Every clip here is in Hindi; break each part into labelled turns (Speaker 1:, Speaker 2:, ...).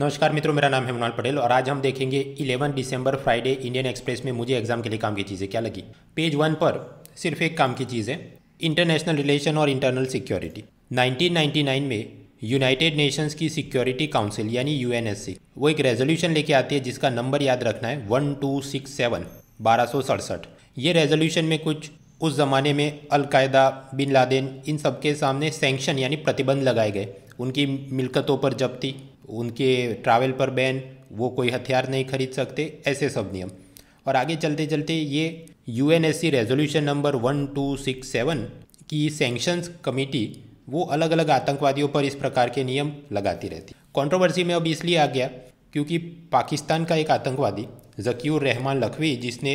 Speaker 1: नमस्कार मित्रों मेरा नाम है मुनाल पटेल और आज हम देखेंगे 11 दिसंबर फ्राइडे इंडियन एक्सप्रेस में मुझे एग्जाम के लिए काम की चीज़ें क्या लगी पेज वन पर सिर्फ एक काम की चीज़ है इंटरनेशनल रिलेशन और इंटरनल सिक्योरिटी 1999 में यूनाइटेड नेशंस की सिक्योरिटी काउंसिल यानी यू वो एक रेजोल्यूशन लेके आती है जिसका नंबर याद रखना है वन टू सिक्स सेवन बारह सौ सड़सठ ये रेजोल्यूशन में कुछ उस ज़माने में अलकायदा बिन लादेन इन सबके सामने सेंक्शन यानी प्रतिबंध लगाए गए उनकी मिलकतों पर जब्ती उनके ट्रैवल पर बैन वो कोई हथियार नहीं खरीद सकते ऐसे सब नियम और आगे चलते चलते ये यू resolution number one two six seven की सेंक्शंस कमेटी वो अलग अलग आतंकवादियों पर इस प्रकार के नियम लगाती रहती कंट्रोवर्सी में अब इसलिए आ गया क्योंकि पाकिस्तान का एक आतंकवादी जकीर रहमान लखवी जिसने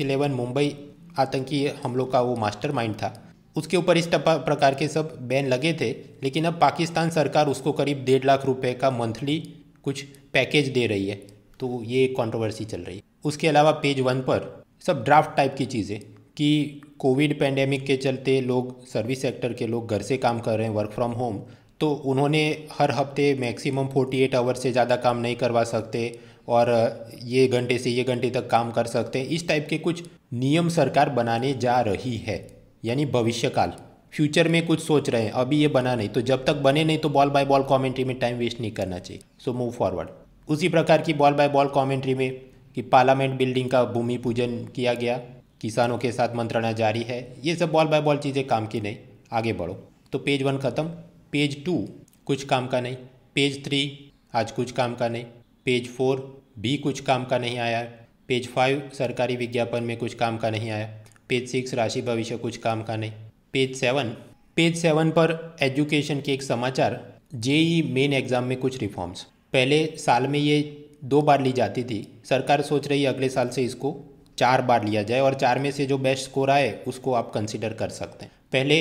Speaker 1: इलेवन मुंबई आतंकी हमलों का वो मास्टरमाइंड था उसके ऊपर इस प्रकार के सब बैन लगे थे लेकिन अब पाकिस्तान सरकार उसको करीब डेढ़ लाख रुपए का मंथली कुछ पैकेज दे रही है तो ये कंट्रोवर्सी चल रही है उसके अलावा पेज वन पर सब ड्राफ्ट टाइप की चीज़ें कि कोविड पैंडेमिक के चलते लोग सर्विस सेक्टर के लोग घर से काम कर रहे हैं वर्क फ्रॉम होम तो उन्होंने हर हफ्ते मैक्सिमम 48 आवर से ज़्यादा काम नहीं करवा सकते और ये घंटे से ये घंटे तक काम कर सकते हैं इस टाइप के कुछ नियम सरकार बनाने जा रही है यानी भविष्यकाल फ्यूचर में कुछ सोच रहे हैं अभी ये बना नहीं तो जब तक बने नहीं तो बॉल बाय बॉल कमेंट्री में टाइम वेस्ट नहीं करना चाहिए सो मूव फॉरवर्ड उसी प्रकार की बॉल बाय बॉल कमेंट्री में कि पार्लियामेंट बिल्डिंग का भूमि पूजन किया गया किसानों के साथ मंत्रणा जारी है ये सब बॉल बाय बॉल चीज़ें काम की नहीं आगे बढ़ो तो पेज वन ख़त्म पेज टू कुछ काम का नहीं पेज थ्री आज कुछ काम का नहीं पेज फोर भी कुछ काम का नहीं आया पेज फाइव सरकारी विज्ञापन में कुछ काम का नहीं आया पेज सिक्स राशि भविष्य कुछ काम का नहीं पेज सेवन पेज सेवन पर एजुकेशन के एक समाचार जेई मेन एग्ज़ाम में कुछ रिफॉर्म्स पहले साल में ये दो बार ली जाती थी सरकार सोच रही है अगले साल से इसको चार बार लिया जाए और चार में से जो बेस्ट स्कोर आए उसको आप कंसिडर कर सकते हैं पहले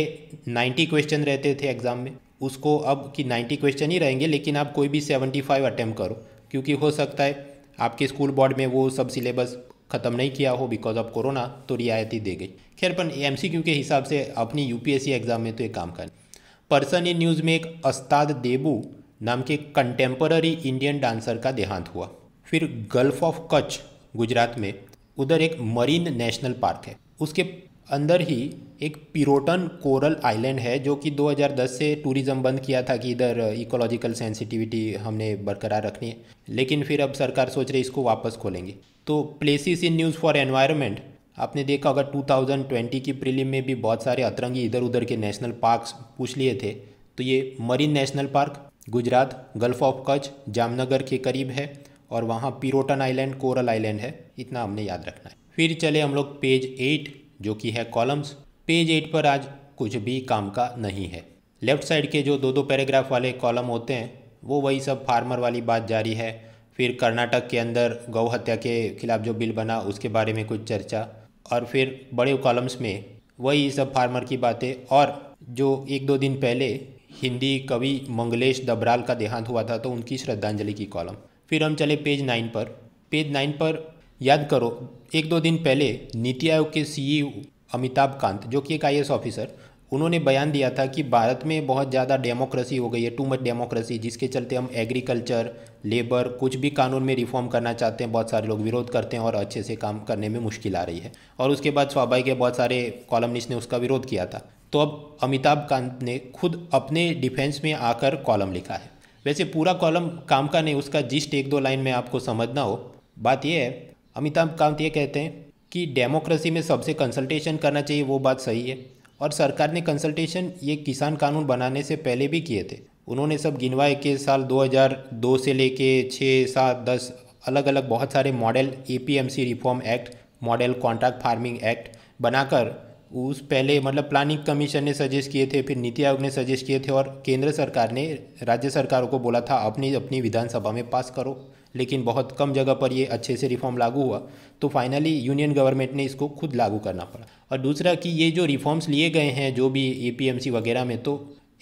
Speaker 1: 90 क्वेश्चन रहते थे एग्ज़ाम में उसको अब कि 90 क्वेश्चन ही रहेंगे लेकिन आप कोई भी 75 अटेम्प्ट करो क्योंकि हो सकता है आपके स्कूल बोर्ड में वो सब सिलेबस ख़त्म नहीं किया हो बिकॉज ऑफ कोरोना तो रियायती दे गई खैर पर एम के हिसाब से अपनी यूपीएससी एग्ज़ाम में तो एक काम करें पर्सन इन न्यूज़ में एक अस्ताद देबू नाम के कंटेम्पररी इंडियन डांसर का देहांत हुआ फिर गल्फ ऑफ कच्छ गुजरात में उधर एक मरीन नेशनल पार्क है उसके अंदर ही एक पिरोटन कोरल आइलैंड है जो कि 2010 से टूरिज़्म बंद किया था कि इधर इकोलॉजिकल सेंसिटिविटी हमने बरकरार रखनी है लेकिन फिर अब सरकार सोच रही इसको वापस खोलेंगे तो places in news for environment आपने देखा अगर 2020 की प्रीलिम में भी बहुत सारे अतरंगी इधर उधर के नेशनल पार्क्स पूछ लिए थे तो ये marine national park Gujarat gulf of Kutch Jamnagar के करीब है और वहाँ पिरोटन आइलैंड कोरल आइलैंड है इतना हमने याद रखना है फिर चले हम लोग पेज एट जो कि है कॉलम्स पेज एट पर आज कुछ भी काम का नहीं है लेफ्ट साइड के जो दो दो पैराग्राफ वाले कॉलम होते हैं वो वही सब फार्मर वाली बात जारी है फिर कर्नाटक के अंदर गौ हत्या के खिलाफ जो बिल बना उसके बारे में कुछ चर्चा और फिर बड़े कॉलम्स में वही सब फार्मर की बातें और जो एक दो दिन पहले हिंदी कवि मंगलेश दबराल का देहांत हुआ था तो उनकी श्रद्धांजलि की कॉलम फिर हम चले पेज नाइन पर पेज नाइन पर याद करो एक दो दिन पहले नीति आयोग के सीईओ e अमिताभ कांत जो कि एक आई ऑफिसर उन्होंने बयान दिया था कि भारत में बहुत ज़्यादा डेमोक्रेसी हो गई है टू मच डेमोक्रेसी जिसके चलते हम एग्रीकल्चर लेबर कुछ भी कानून में रिफॉर्म करना चाहते हैं बहुत सारे लोग विरोध करते हैं और अच्छे से काम करने में मुश्किल आ रही है और उसके बाद स्वाभाविक है बहुत सारे कॉलमनिस्ट ने उसका विरोध किया था तो अब अमिताभ कांत ने खुद अपने डिफेंस में आकर कॉलम लिखा है वैसे पूरा कॉलम काम का नहीं उसका जिस्ट एक दो लाइन में आपको समझना हो बात यह है अमिताभ कांत ये कहते हैं कि डेमोक्रेसी में सबसे कंसल्टेशन करना चाहिए वो बात सही है और सरकार ने कंसल्टेशन ये किसान कानून बनाने से पहले भी किए थे उन्होंने सब गिनवाए के साल 2002 से लेके छः सात दस अलग अलग बहुत सारे model A reform act model contract farming act बनाकर उस पहले मतलब प्लानिंग कमीशन ने सजेस्ट किए थे फिर नीति आयोग ने सजेस्ट किए थे और केंद्र सरकार ने राज्य सरकारों को बोला था अपनी अपनी विधानसभा में पास करो लेकिन बहुत कम जगह पर ये अच्छे से रिफॉर्म लागू हुआ तो फाइनली यूनियन गवर्नमेंट ने इसको खुद लागू करना पड़ा और दूसरा कि ये जो रिफॉर्म्स लिए गए हैं जो भी ए वगैरह में तो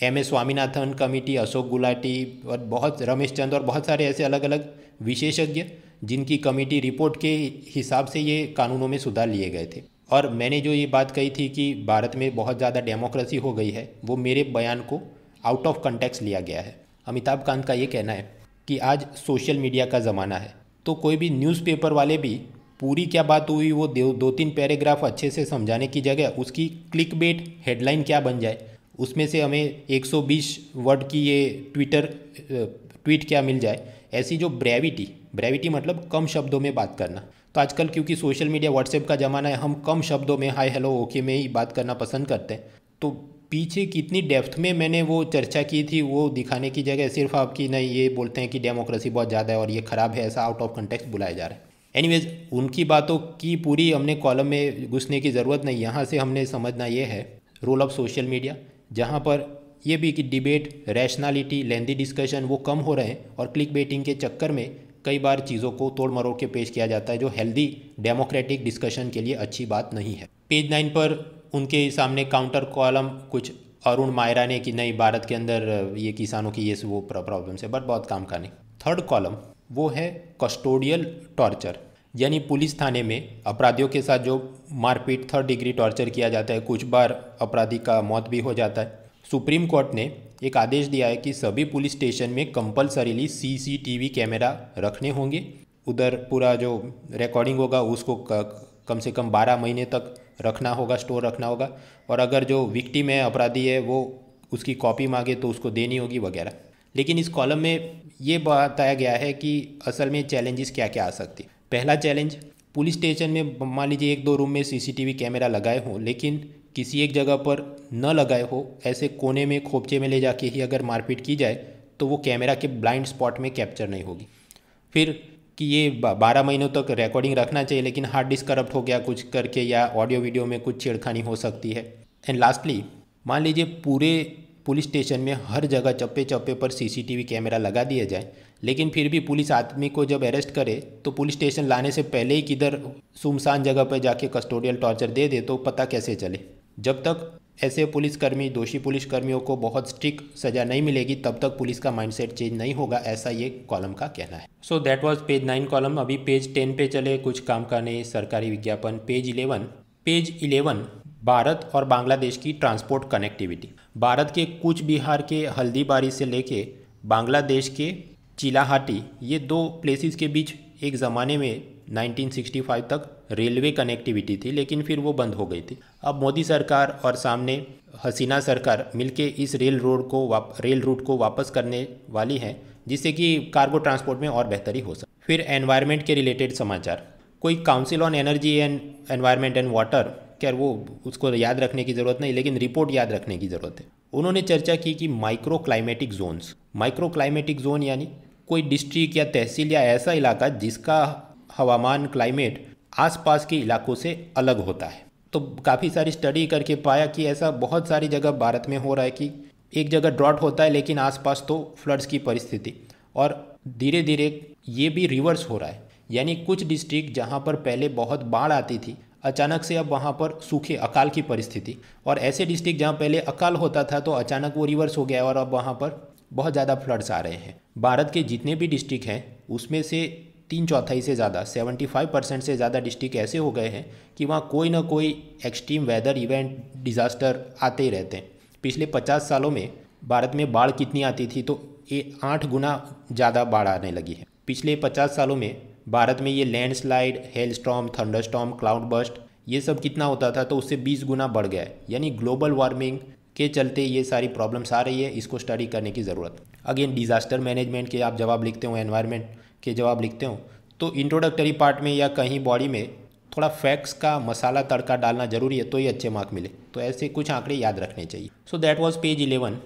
Speaker 1: M S Swaminathan committee Ashok Gulati और बहुत रमेश चंद और बहुत सारे ऐसे अलग अलग विशेषज्ञ जिनकी कमेटी रिपोर्ट के हिसाब से ये कानूनों में सुधार लिए गए थे और मैंने जो ये बात कही थी कि भारत में बहुत ज़्यादा डेमोक्रेसी हो गई है वो मेरे बयान को आउट ऑफ कंटेक्स लिया गया है अमिताभ कांत का ये कहना है कि आज सोशल मीडिया का ज़माना है तो कोई भी न्यूज़पेपर वाले भी पूरी क्या बात हुई वो दो दो तीन पैराग्राफ अच्छे से समझाने की जगह उसकी क्लिक बेट हेडलाइन क्या बन जाए उसमें से हमें 120 वर्ड की ये ट्विटर ट्वीट क्या मिल जाए ऐसी जो ब्रेविटी ब्रेविटी मतलब कम शब्दों में बात करना तो आजकल क्योंकि सोशल मीडिया व्हाट्सएप का ज़माना है हम कम शब्दों में हाय हेलो ओके में ही बात करना पसंद करते हैं तो पीछे कितनी डेप्थ में मैंने वो चर्चा की थी वो दिखाने की जगह सिर्फ आपकी नहीं ये बोलते हैं कि डेमोक्रेसी बहुत ज़्यादा है और ये ख़राब है ऐसा आउट ऑफ कंटेक्स बुलाया जा रहा है एनीवेज उनकी बातों की पूरी हमने कॉलम में घुसने की ज़रूरत नहीं यहाँ से हमने समझना ये है रोल ऑफ सोशल मीडिया जहाँ पर ये भी कि डिबेट रैशनैलिटी लेंदी डिस्कशन वो कम हो रहे हैं और क्लिक बेटिंग के चक्कर में कई बार चीज़ों को तोड़ मरोड़ के पेश किया जाता है जो हेल्दी डेमोक्रेटिक डिस्कशन के लिए अच्छी बात नहीं है पेज नाइन पर उनके सामने काउंटर कॉलम कुछ अरुण मायरा ने कि नहीं भारत के अंदर ये किसानों की ये वो प्रॉब्लम्स है बट बहुत काम का नहीं थर्ड कॉलम वो है कस्टोडियल टॉर्चर यानी पुलिस थाने में अपराधियों के साथ जो मारपीट थर्ड डिग्री टॉर्चर किया जाता है कुछ बार अपराधी का मौत भी हो जाता है सुप्रीम कोर्ट ने एक आदेश दिया है कि सभी पुलिस स्टेशन में कंपलसरीली सीसीटीवी कैमरा रखने होंगे उधर पूरा जो रिकॉर्डिंग होगा उसको कम से कम 12 महीने तक रखना होगा स्टोर रखना होगा और अगर जो विक्टिम है अपराधी है वो उसकी कॉपी मांगे तो उसको देनी होगी वगैरह लेकिन इस कॉलम में ये बताया गया है कि असल में चैलेंजेस क्या क्या आ सकते पहला चैलेंज पुलिस स्टेशन में मान लीजिए एक दो रूम में सीसीटीवी कैमरा लगाए हों लेकिन किसी एक जगह पर न लगाए हो ऐसे कोने में खोपचे में ले जाके ही अगर मारपीट की जाए तो वो कैमरा के ब्लाइंड स्पॉट में कैप्चर नहीं होगी फिर कि ये बारह महीनों तक रिकॉर्डिंग रखना चाहिए लेकिन हार्ड डिस्क करप्ट हो गया कुछ करके या ऑडियो वीडियो में कुछ छेड़खानी हो सकती है एंड लास्टली मान लीजिए पूरे पुलिस स्टेशन में हर जगह चप्पे चप्पे पर सीसीटीवी कैमरा लगा दिया जाए लेकिन फिर भी पुलिस आदमी को जब अरेस्ट करे तो पुलिस स्टेशन लाने से पहले ही किधर सुमसान जगह पर जाके कस्टोडियल टॉर्चर दे दे तो पता कैसे चले जब तक ऐसे पुलिसकर्मी दोषी पुलिसकर्मियों को बहुत स्ट्रिक्ट सजा नहीं मिलेगी तब तक पुलिस का माइंडसेट चेंज नहीं होगा ऐसा ये कॉलम का कहना है so that was page nine column अभी पेज टेन पे चले कुछ काम का सरकारी विज्ञापन page eleven page eleven Bharat और बांग्लादेश की ट्रांसपोर्ट कनेक्टिविटी भारत के कुछ बिहार के हल्दीबारी से लेके बांग्लादेश के चिलाहाटी ये दो प्लेसेस के बीच एक ज़माने में 1965 तक रेलवे कनेक्टिविटी थी लेकिन फिर वो बंद हो गई थी अब मोदी सरकार और सामने हसीना सरकार मिलके इस रेल रोड को वाप, रेल रूट को वापस करने वाली है जिससे कि कार्गो ट्रांसपोर्ट में और बेहतरी हो सके फिर एनवायरनमेंट के रिलेटेड समाचार कोई council on energy and environment and water खैर वो उसको याद रखने की ज़रूरत नहीं लेकिन रिपोर्ट याद रखने की ज़रूरत है उन्होंने चर्चा की कि micro climatic zones micro climatic zone यानी कोई डिस्ट्रिक्ट या तहसील या ऐसा इलाका जिसका हवामान क्लाइमेट आसपास के इलाकों से अलग होता है तो काफ़ी सारी स्टडी करके पाया कि ऐसा बहुत सारी जगह भारत में हो रहा है कि एक जगह ड्रॉट होता है लेकिन आसपास तो फ्लड्स की परिस्थिति और धीरे धीरे ये भी रिवर्स हो रहा है यानी कुछ डिस्ट्रिक्ट जहाँ पर पहले बहुत बाढ़ आती थी अचानक से अब वहाँ पर सूखे अकाल की परिस्थिति और ऐसे डिस्ट्रिक्ट जहाँ पहले अकाल होता था तो अचानक वो रिवर्स हो गया और अब वहाँ पर बहुत ज़्यादा फ्लड्स आ रहे हैं भारत के जितने भी डिस्ट्रिक्ट हैं उसमें से तीन चौथाई से ज़्यादा 75 परसेंट से ज़्यादा डिस्ट्रिक्ट ऐसे हो गए हैं कि वहाँ कोई ना कोई एक्सट्रीम वेदर इवेंट डिज़ास्टर आते ही रहते हैं पिछले 50 सालों में भारत में बाढ़ कितनी आती थी तो ये आठ गुना ज़्यादा बाढ़ आने लगी है पिछले 50 सालों में भारत में ये landslide hailstorm thunderstorm cloudburst ये सब कितना होता था तो उससे 20 गुना बढ़ गया है यानी ग्लोबल वार्मिंग के चलते ये सारी प्रॉब्लम्स आ रही है इसको स्टडी करने की ज़रूरत अगेन डिज़ास्टर मैनेजमेंट के आप जवाब लिखते हो एनवायरमेंट के जवाब लिखते हो तो इंट्रोडक्टरी पार्ट में या कहीं बॉडी में थोड़ा फैक्स का मसाला तड़का डालना जरूरी है तो ही अच्छे मार्क मिले तो ऐसे कुछ आंकड़े याद रखने चाहिए so that was page eleven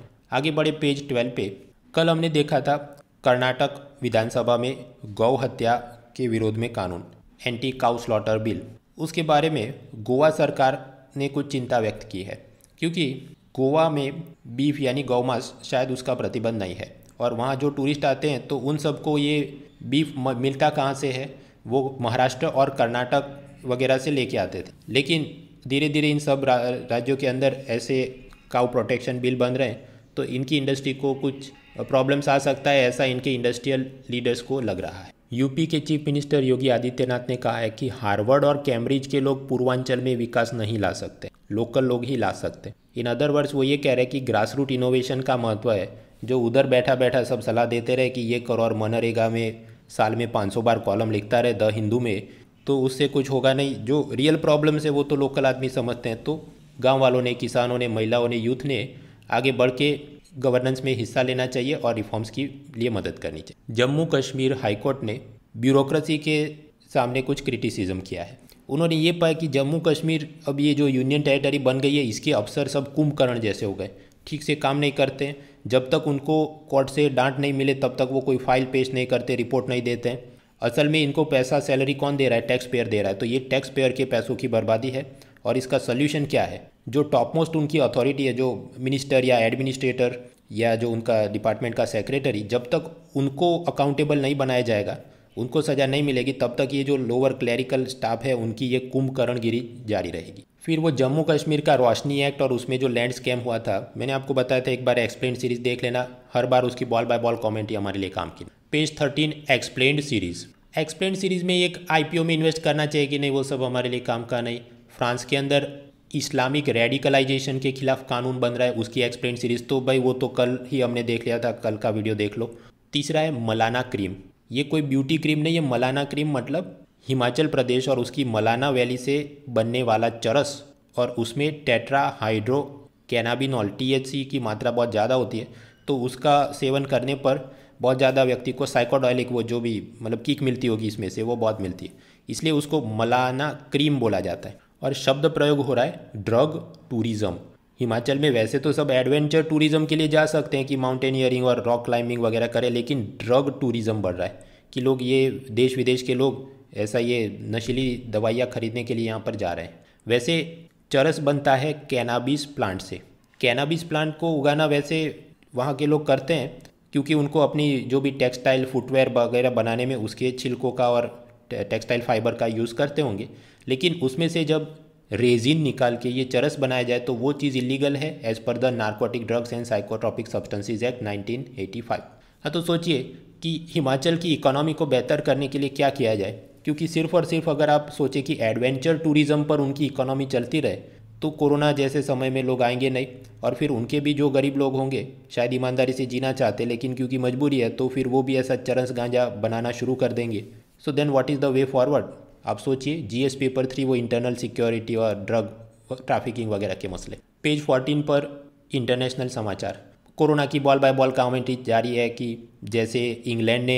Speaker 1: आगे बढ़े पेज ट्वेल्व पे कल हमने देखा था कर्नाटक विधानसभा में गौ हत्या के विरोध में कानून एंटी काउ स्लॉटर बिल उसके बारे में गोवा सरकार ने कुछ चिंता व्यक्त की है क्योंकि गोवा में बीफ यानी गौमांस शायद उसका प्रतिबंध नहीं है और वहाँ जो टूरिस्ट आते हैं तो उन सबको ये बीफ मिलता कहाँ से है वो महाराष्ट्र और कर्नाटक वगैरह से लेके आते थे लेकिन धीरे धीरे इन सब रा, राज्यों के अंदर ऐसे काउ प्रोटेक्शन बिल बन रहे हैं तो इनकी इंडस्ट्री को कुछ प्रॉब्लम्स आ सकता है ऐसा इनके इंडस्ट्रियल लीडर्स को लग रहा है यूपी के चीफ मिनिस्टर योगी आदित्यनाथ ने कहा है कि हार्वर्ड और कैम्ब्रिज के लोग पूर्वांचल में विकास नहीं ला सकते लोकल लोग ही ला सकते इन अदर वर्ड्स वो ये कह रहे हैं कि ग्रास रूट इनोवेशन का महत्व है जो उधर बैठा बैठा सब सलाह देते रहे कि ये करो और मनरेगा में साल में पाँच बार कॉलम लिखता रहे द हिंदू में तो उससे कुछ होगा नहीं जो रियल प्रॉब्लम्स है वो तो लोकल आदमी समझते हैं तो गाँव वालों ने किसानों ने महिलाओं ने यूथ ने आगे बढ़ के गवर्नेंस में हिस्सा लेना चाहिए और रिफॉर्म्स के लिए मदद करनी चाहिए जम्मू कश्मीर हाईकोर्ट ने ब्यूरोक्रेसी के सामने कुछ क्रिटिसिज्म किया है उन्होंने ये पाया कि जम्मू कश्मीर अब ये जो यूनियन टेरिटरी बन गई है इसके अफसर सब कुंभकर्ण जैसे हो गए ठीक से काम नहीं करते जब तक उनको कोर्ट से डांट नहीं मिले तब तक वो कोई फाइल पेश नहीं करते रिपोर्ट नहीं देते असल में इनको पैसा सैलरी कौन दे रहा है टैक्स पेयर दे रहा है तो ये टैक्स पेयर के पैसों की बर्बादी है और इसका सोल्यूशन क्या है जो टॉप मोस्ट उनकी अथॉरिटी है जो मिनिस्टर या एडमिनिस्ट्रेटर या जो उनका डिपार्टमेंट का सेक्रेटरी जब तक उनको अकाउंटेबल नहीं बनाया जाएगा उनको सज़ा नहीं मिलेगी तब तक ये जो लोअर क्लैरिकल स्टाफ है उनकी ये कुंभकरणगिरी जारी रहेगी फिर वो जम्मू कश्मीर का रोशनी एक्ट और उसमें जो लैंड स्कैम हुआ था मैंने आपको बताया था एक बार एक्सप्लेन सीरीज देख लेना हर बार उसकी बॉल बाय बॉल कमेंट हमारे लिए काम की page thirteen explain series explain series में एक आईपीओ में इन्वेस्ट करना चाहिए कि नहीं वो सब हमारे लिए काम का नहीं फ्रांस के अंदर इस्लामिक रेडिकलाइजेशन के खिलाफ कानून बन रहा है उसकी एक्सप्लेन सीरीज़ तो भाई वो तो कल ही हमने देख लिया था कल का वीडियो देख लो तीसरा है मलाना क्रीम ये कोई ब्यूटी क्रीम नहीं है मलाना क्रीम मतलब हिमाचल प्रदेश और उसकी मलाना वैली से बनने वाला चरस और उसमें टेट्रा हाइड्रो कैनाबिनॉल टी की मात्रा बहुत ज़्यादा होती है तो उसका सेवन करने पर बहुत ज़्यादा व्यक्ति को साइकोडॉलिक वो जो भी मतलब किक मिलती होगी इसमें से वो बहुत मिलती है इसलिए उसको मलाना क्रीम बोला जाता है और शब्द प्रयोग हो रहा है ड्रग टूरिज्म हिमाचल में वैसे तो सब एडवेंचर टूरिज्म के लिए जा सकते हैं कि माउंटेनियरिंग और रॉक क्लाइंबिंग वगैरह करें लेकिन ड्रग टूरिज्म बढ़ रहा है कि लोग ये देश विदेश के लोग ऐसा ये नशीली दवाइयाँ खरीदने के लिए यहाँ पर जा रहे हैं वैसे चरस बनता है कैनाबिस प्लांट से कैनाबिस प्लांट को उगाना वैसे वहाँ के लोग करते हैं क्योंकि उनको अपनी जो भी टेक्सटाइल फुटवेयर वगैरह बनाने में उसके छिलकों का और टेक्सटाइल फाइबर का यूज़ करते होंगे लेकिन उसमें से जब रेजिन निकाल के ये चरस बनाया जाए तो वो चीज़ इलीगल है as per the narcotic drugs and psychotropic substances act 1985 हाँ तो सोचिए कि हिमाचल की इकोनॉमी को बेहतर करने के लिए क्या किया जाए क्योंकि सिर्फ और सिर्फ अगर आप सोचें कि एडवेंचर टूरिज़्म पर उनकी इकोनॉमी चलती रहे तो कोरोना जैसे समय में लोग आएंगे नहीं और फिर उनके भी जो गरीब लोग होंगे शायद ईमानदारी से जीना चाहते लेकिन क्योंकि मजबूरी है तो फिर वो भी ऐसा चरस गांजा बनाना शुरू कर देंगे so then what is the way forward आप सोचिए जी एस पेपर थ्री वो इंटरनल सिक्योरिटी और ड्रग ट्रैफिकिंग वगैरह के मसले पेज फोर्टीन पर इंटरनेशनल समाचार कोरोना की बॉल बाय बॉल कमेंट्री जारी है कि जैसे इंग्लैंड ने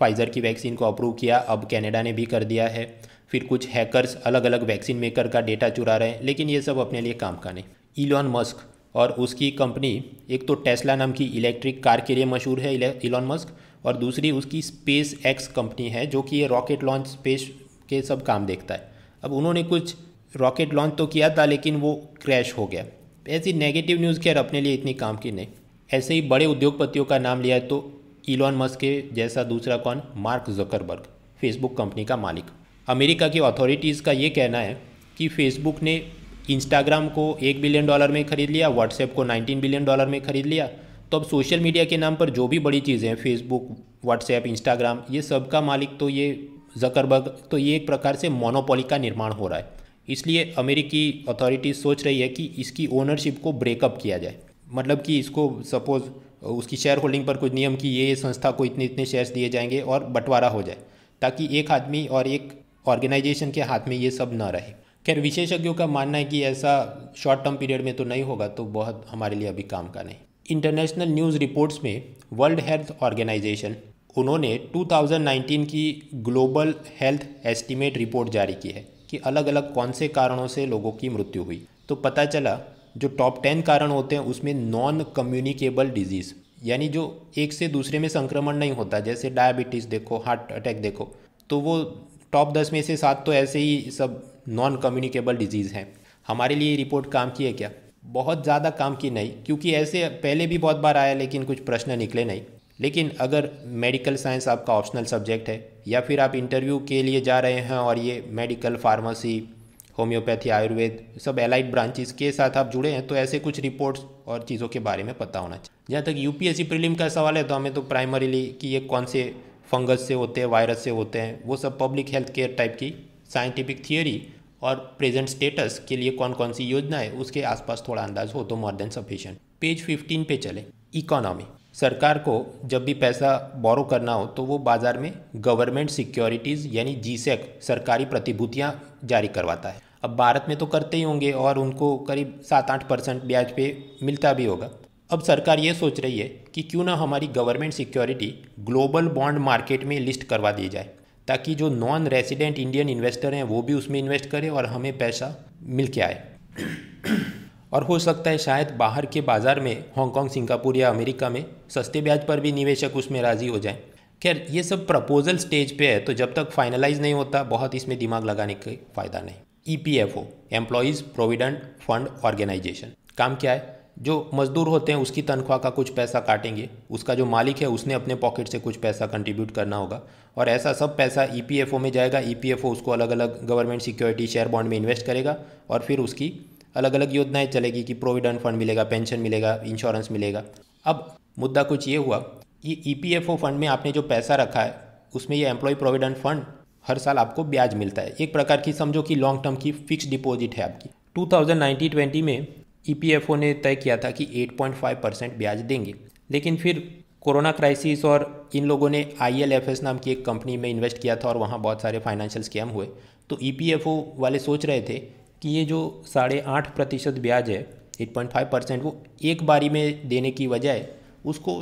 Speaker 1: फाइज़र की वैक्सीन को अप्रूव किया अब कनाडा ने भी कर दिया है फिर कुछ हैकर्स अलग अलग वैक्सीन मेकर का डेटा चुरा रहे हैं लेकिन ये सब अपने लिए काम का नहीं इलॉन मस्क और उसकी कंपनी एक तो टेस्ला नाम की इलेक्ट्रिक कार के लिए मशहूर है इलॉन मस्क और दूसरी उसकी स्पेस एक्स कंपनी है जो कि ये रॉकेट लॉन्च स्पेस के सब काम देखता है अब उन्होंने कुछ रॉकेट लॉन्च तो किया था लेकिन वो क्रैश हो गया ऐसी नेगेटिव न्यूज़ खैर अपने लिए इतनी काम की नहीं ऐसे ही बड़े उद्योगपतियों का नाम लिया है तो इलॉन मस्क के जैसा दूसरा कौन मार्क जकरबर्ग फेसबुक कंपनी का मालिक अमेरिका की अथॉरिटीज़ का ये कहना है कि फेसबुक ने इंस्टाग्राम को एक बिलियन डॉलर में ख़रीद लिया व्हाट्सएप को नाइनटीन बिलियन डॉलर में ख़रीद लिया तो अब सोशल मीडिया के नाम पर जो भी बड़ी चीज़ें हैं फेसबुक व्हाट्सएप इंस्टाग्राम ये सब का मालिक तो ये जकरबर्ग तो ये एक प्रकार से मोनोपोली का निर्माण हो रहा है इसलिए अमेरिकी अथॉरिटीज़ सोच रही है कि इसकी ओनरशिप को ब्रेकअप किया जाए मतलब कि इसको सपोज़ उसकी शेयर होल्डिंग पर कुछ नियम कि ये संस्था को इतने इतने शेयर्स दिए जाएंगे और बंटवारा हो जाए ताकि एक आदमी और एक ऑर्गेनाइजेशन के हाथ में ये सब ना रहे खैर विशेषज्ञों का मानना है कि ऐसा शॉर्ट टर्म पीरियड में तो नहीं होगा तो बहुत हमारे लिए अभी काम का नहीं इंटरनेशनल न्यूज़ रिपोर्ट्स में वर्ल्ड हेल्थ ऑर्गेनाइजेशन उन्होंने 2019 की ग्लोबल हेल्थ एस्टीमेट रिपोर्ट जारी की है कि अलग अलग कौन से कारणों से लोगों की मृत्यु हुई तो पता चला जो टॉप टेन कारण होते हैं उसमें नॉन कम्युनिकेबल डिजीज़ यानी जो एक से दूसरे में संक्रमण नहीं होता जैसे डायबिटीज़ देखो हार्ट अटैक देखो तो वो टॉप दस में से सात तो ऐसे ही सब नॉन कम्युनिकेबल डिजीज़ हैं हमारे लिए रिपोर्ट काम की है क्या बहुत ज़्यादा काम की नहीं क्योंकि ऐसे पहले भी बहुत बार आया लेकिन कुछ प्रश्न निकले नहीं लेकिन अगर मेडिकल साइंस आपका ऑप्शनल सब्जेक्ट है या फिर आप इंटरव्यू के लिए जा रहे हैं और ये मेडिकल फार्मेसी होम्योपैथी आयुर्वेद सब एलाइड ब्रांचेस के साथ आप जुड़े हैं तो ऐसे कुछ रिपोर्ट्स और चीज़ों के बारे में पता होना चाहिए जहाँ तक यूपीएससी प्रीलिम का सवाल है तो हमें तो प्राइमरीली कि ये कौन से फंगस से होते हैं वायरस से होते हैं वो सब पब्लिक हेल्थ केयर टाइप की साइंटिफिक थियोरी और प्रेजेंट स्टेटस के लिए कौन कौन सी योजना है उसके आसपास थोड़ा अंदाज हो तो मोर देन सफिशियंट पेज 15 पे चले इकोनॉमी सरकार को जब भी पैसा बोरो करना हो तो वो बाज़ार में गवर्नमेंट सिक्योरिटीज़ यानी जी सरकारी प्रतिभूतियाँ जारी करवाता है अब भारत में तो करते ही होंगे और उनको करीब सात आठ परसेंट ब्याज पे मिलता भी होगा अब सरकार ये सोच रही है कि क्यों ना हमारी government security global bond market में लिस्ट करवा दी जाए ताकि जो नॉन रेजिडेंट इंडियन इन्वेस्टर हैं वो भी उसमें इन्वेस्ट करें और हमें पैसा मिल के आए और हो सकता है शायद बाहर के बाज़ार में हांगकॉन्ग सिंगापुर या अमेरिका में सस्ते ब्याज पर भी निवेशक उसमें राज़ी हो जाए खैर ये सब प्रपोजल स्टेज पे है तो जब तक फाइनलाइज नहीं होता बहुत इसमें दिमाग लगाने का फ़ायदा नहीं E P F O employees provident fund organization काम क्या है जो मजदूर होते हैं उसकी तनख्वाह का कुछ पैसा काटेंगे उसका जो मालिक है उसने अपने पॉकेट से कुछ पैसा कंट्रीब्यूट करना होगा और ऐसा सब पैसा ई पी एफ ओ में जाएगा ई e उसको अलग अलग गवर्नमेंट सिक्योरिटी शेयर बॉन्ड में इन्वेस्ट करेगा और फिर उसकी अलग अलग योजनाएं चलेगी कि प्रोविडेंट फंड मिलेगा पेंशन मिलेगा इंश्योरेंस मिलेगा अब मुद्दा कुछ ये हुआ ये ई फंड में आपने जो पैसा रखा है उसमें ये एम्प्लॉय प्रोविडेंट फंड हर साल आपको ब्याज मिलता है एक प्रकार की समझो कि लॉन्ग टर्म की फिक्स डिपॉजिट है आपकी टू थाउजेंड में ई e ने तय किया था कि 8.5 परसेंट ब्याज देंगे लेकिन फिर कोरोना क्राइसिस और इन लोगों ने आई नाम की एक कंपनी में इन्वेस्ट किया था और वहाँ बहुत सारे फाइनेंशियल स्कैम हुए तो ई e वाले सोच रहे थे कि ये जो साढ़े आठ प्रतिशत ब्याज है एट पॉइंट फाइव परसेंट वो एक बारी में देने की बजाय उसको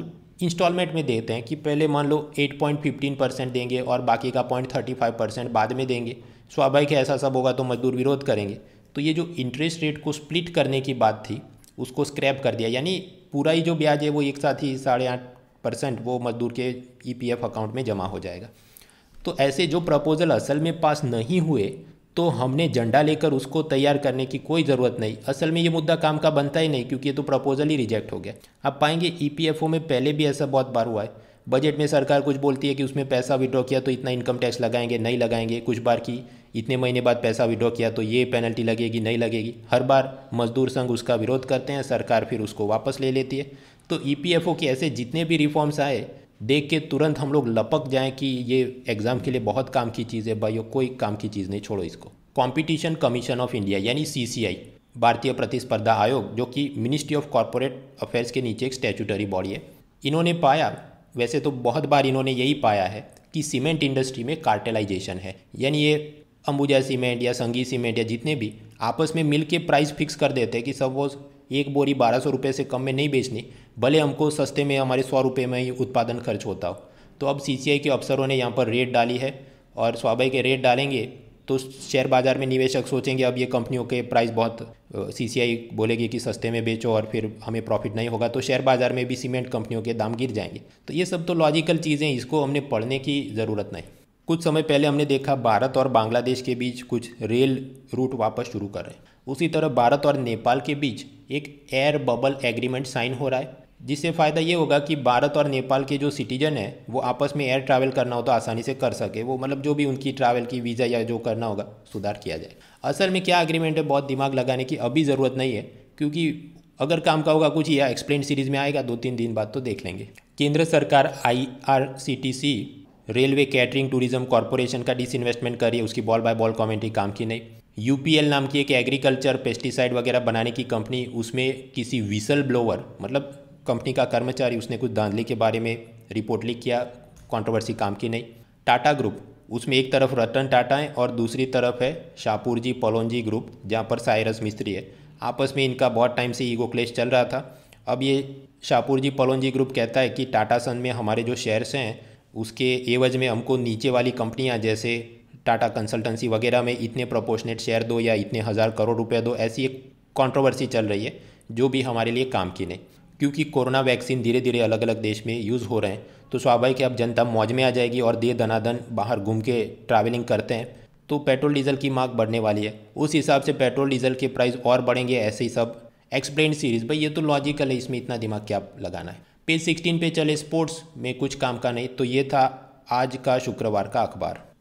Speaker 1: इंस्टॉलमेंट में देते हैं कि पहले मान लो एट पॉइंट फिफ्टीन परसेंट देंगे और बाकी का पॉइंट थर्टी फाइव परसेंट बाद में देंगे स्वाभाविक है ऐसा सब होगा तो मजदूर विरोध करेंगे तो ये जो इंटरेस्ट रेट को स्प्लिट करने की बात थी उसको स्क्रैप कर दिया यानी पूरा ही जो ब्याज है वो एक साथ ही साढ़े आठ परसेंट वो मजदूर के ई e अकाउंट में जमा हो जाएगा तो ऐसे जो प्रपोज़ल असल में पास नहीं हुए तो हमने झंडा लेकर उसको तैयार करने की कोई ज़रूरत नहीं असल में ये मुद्दा काम का बनता ही नहीं क्योंकि ये तो प्रपोजल ही रिजेक्ट हो गया आप पाएंगे ई e में पहले भी ऐसा बहुत बार हुआ है बजट में सरकार कुछ बोलती है कि उसमें पैसा विड्रॉ किया तो इतना इनकम टैक्स लगाएंगे नहीं लगाएंगे कुछ बार की इतने महीने बाद पैसा विड्रॉ किया तो ये पेनल्टी लगेगी नहीं लगेगी हर बार मजदूर संघ उसका विरोध करते हैं सरकार फिर उसको वापस ले लेती है तो ई e की ऐसे जितने भी रिफॉर्म्स आए देख के तुरंत हम लोग लपक जाएं कि ये एग्ज़ाम के लिए बहुत काम की चीज़ है भाई कोई काम की चीज़ नहीं छोड़ो इसको कॉम्पिटिशन कमीशन ऑफ इंडिया यानी आई भारतीय प्रतिस्पर्धा आयोग जो कि मिनिस्ट्री ऑफ कॉरपोरेट अफेयर्स के नीचे एक स्टैचूटरी बॉडी है इन्होंने पाया वैसे तो बहुत बार इन्होंने यही पाया है कि सीमेंट इंडस्ट्री में कार्टेलाइजेशन है यानी ये अंबुजा सीमेंट या संगी सीमेंट या जितने भी आपस में मिल के प्राइस फिक्स कर देते हैं कि सब वो एक बोरी बारह सौ रुपये से कम में नहीं बेचनी भले हमको सस्ते में हमारे सौ रुपये में ही उत्पादन खर्च होता हो तो अब सी के अफसरों ने यहाँ पर रेट डाली है और स्वाभाविक रेट डालेंगे तो शेयर बाज़ार में निवेशक सोचेंगे अब ये कंपनियों के प्राइस बहुत सी सी आई बोलेगी कि सस्ते में बेचो और फिर हमें प्रॉफिट नहीं होगा तो शेयर बाज़ार में भी सीमेंट कंपनियों के दाम गिर जाएंगे तो ये सब तो लॉजिकल चीज़ें इसको हमने पढ़ने की ज़रूरत नहीं कुछ समय पहले हमने देखा भारत और बांग्लादेश के बीच कुछ रेल रूट वापस शुरू कर रहे हैं उसी तरह भारत और नेपाल के बीच एक एयर बबल एग्रीमेंट साइन हो रहा है जिससे फ़ायदा ये होगा कि भारत और नेपाल के जो सिटीजन हैं वो आपस में एयर ट्रैवल करना हो तो आसानी से कर सके वो मतलब जो भी उनकी ट्रैवल की वीज़ा या जो करना होगा सुधार किया जाए असल में क्या अग्रीमेंट है बहुत दिमाग लगाने की अभी ज़रूरत नहीं है क्योंकि अगर काम का होगा कुछ या एक्सप्लेन सीरीज़ में आएगा दो तीन दिन बाद तो देख लेंगे केंद्र सरकार I railway catering tourism corporation का डिस रही करी उसकी बॉल बाय बॉल कॉमेंटी काम की नहीं यू नाम की एक एग्रीकल्चर पेस्टिसाइड वगैरह बनाने की कंपनी उसमें किसी विसल ब्लोवर मतलब कंपनी का कर्मचारी उसने कुछ धांधली के बारे में रिपोर्ट लिख किया कॉन्ट्रोवर्सी काम की नहीं टाटा ग्रुप उसमें एक तरफ रतन टाटा है और दूसरी तरफ है शाहपुर जी पलोनजी ग्रुप जहाँ पर सायरस मिस्त्री है आपस में इनका बहुत टाइम से ईगो क्लेश चल रहा था अब ये शाहपुर जी पलोनजी ग्रुप कहता है कि टाटा सन में हमारे जो शेयर्स हैं उसके एवज में हमको नीचे वाली कंपनियाँ जैसे टाटा कंसल्टेंसी वगैरह में इतने प्रोपोर्शनेट शेयर दो या इतने हज़ार करोड़ रुपये दो ऐसी एक कॉन्ट्रोवर्सी चल रही है जो भी हमारे लिए काम की नहीं क्योंकि कोरोना वैक्सीन धीरे धीरे अलग अलग देश में यूज़ हो रहे हैं तो स्वाभाविक है अब जनता मौज में आ जाएगी और दे धनाधन बाहर घूम के ट्रैवलिंग करते हैं तो पेट्रोल डीजल की मांग बढ़ने वाली है उस हिसाब से पेट्रोल डीजल के प्राइस और बढ़ेंगे ऐसे ही सब एक्सप्लेन सीरीज भाई ये तो लॉजिकल है इसमें इतना दिमाग क्या लगाना है पेज सिक्सटीन पे चले स्पोर्ट्स में कुछ काम का नहीं तो ये था आज का शुक्रवार का अखबार